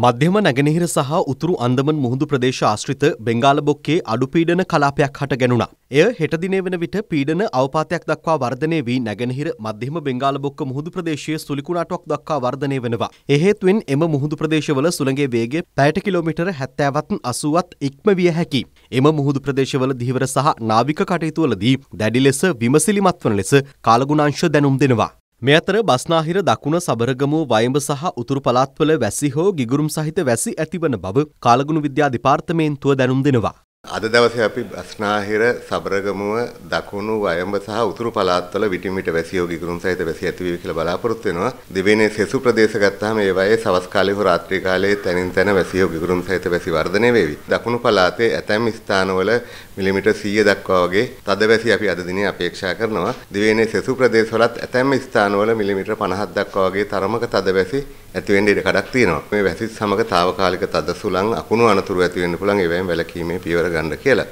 මධ්‍යම නැගෙනහිර සහ උතුරු අන්දමන් මුහුදු ප්‍රදේශ ආශ්‍රිත බෙංගාල බොක්කේ අඩු පීඩන කලාපයක් හට ගැනුණා. එය හෙට දිනේ වන විට පීඩන අවපාතයක් දක්වා වර්ධනය වී නැගෙනහිර මධ්‍යම බෙංගාල බොක්ක මුහුදු ප්‍රදේශයේ සුලිකුණාටුවක් දක්වා වර්ධනය වෙනවා. ඒ හේතුවෙන් එම මුහුදු ප්‍රදේශවල සුළඟේ වේගය පැයට කිලෝමීටර 70ත් 80ත් ඉක්ම විය හැකියි. එම මුහුදු ප්‍රදේශවල දිහිවර සහ නාවික කටයුතුවලදී දැඩි ලෙස විමසිලිමත් වන ලෙස කාලගුණාංශ දැනුම් දෙනවා. මේ අතර බස්නාහිර දකුණ සබරගමුව වයඹ සහ උතුරු පළාත්වල වැසි හෝ ගිගුරුම් සහිත වැසි ඇතිවන බව කාලගුණ විද්‍යා දෙපාර්තමේන්තුව දැනුම් දෙනවා. අද දවසේ අපි ස්නාහිර සබරගමුව දකුණු වයඹ සහ උතුරු පළාත්වල විටින් විට වැසියෝ ගිගුරුම් සහිත වැසි ඇතිවීම කියලා බලාපොරොත්තු වෙනවා. දිවයිනේ සෙසු ප්‍රදේශ ගත්තාම ඒ වගේ සවස් කාලේ හෝ රාත්‍රී කාලේ තනින් තන වැසියෝ ගිගුරුම් සහිත වැසි වර්ධනය වේවි. දකුණු පළාතේ ඇතැම් ස්ථානවල මිලිමීටර් 100 දක්වා වගේ තද වැසි අපි අද දිනේ අපේක්ෂා කරනවා. දිවයිනේ සෙසු ප්‍රදේශවලත් ඇතැම් ස්ථානවල මිලිමීටර් 50ක් දක්වා වගේ තරමක තද වැසි ඇති වෙන්න ඉඩ කඩක් තියෙනවා. මේ වැසිත් සමග తాවකාලික තද සුළං අකුණු අනතුරු ඇති වෙන්න පුළුවන්. ඒවැයින් වැළකීමේ පියවර කරගන්න කියලා.